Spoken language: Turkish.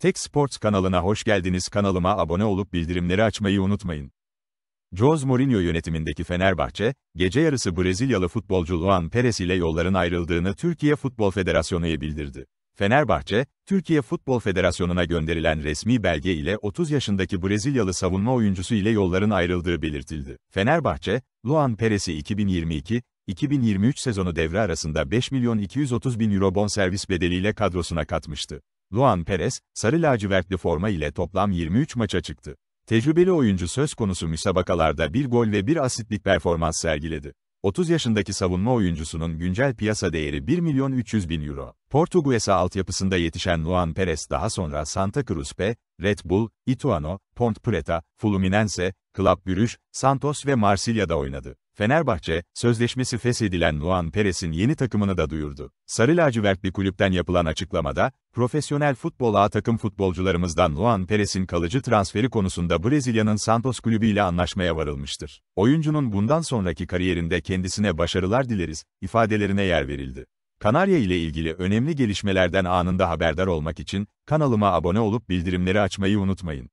Tek Sports kanalına hoş geldiniz. Kanalıma abone olup bildirimleri açmayı unutmayın. Jose Mourinho yönetimindeki Fenerbahçe, gece yarısı Brezilyalı futbolcu Luan Perez ile yolların ayrıldığını Türkiye Futbol Federasyonu'ya bildirdi. Fenerbahçe, Türkiye Futbol Federasyonu'na gönderilen resmi belge ile 30 yaşındaki Brezilyalı savunma oyuncusu ile yolların ayrıldığı belirtildi. Fenerbahçe, Luan Perez'i 2022-2023 sezonu devre arasında 5 milyon 230 bin euro bonservis bedeliyle kadrosuna katmıştı. Luan Perez, sarı lacivertli forma ile toplam 23 maça çıktı. Tecrübeli oyuncu söz konusu müsabakalarda bir gol ve bir asitlik performans sergiledi. 30 yaşındaki savunma oyuncusunun güncel piyasa değeri 1 milyon 300 bin euro. Portuguesa altyapısında yetişen Luan Perez daha sonra Santa Cruz P, Red Bull, Ituano, Pont Preta, Fluminense, Club Brugge, Santos ve Marsilya'da oynadı. Fenerbahçe, sözleşmesi feshedilen Luan Perez'in yeni takımını da duyurdu. Sarı lacivertli kulüpten yapılan açıklamada, profesyonel futbol A takım futbolcularımızdan Luan Perez'in kalıcı transferi konusunda Brezilya'nın Santos kulübü ile anlaşmaya varılmıştır. Oyuncunun bundan sonraki kariyerinde kendisine başarılar dileriz, ifadelerine yer verildi. Kanarya ile ilgili önemli gelişmelerden anında haberdar olmak için kanalıma abone olup bildirimleri açmayı unutmayın.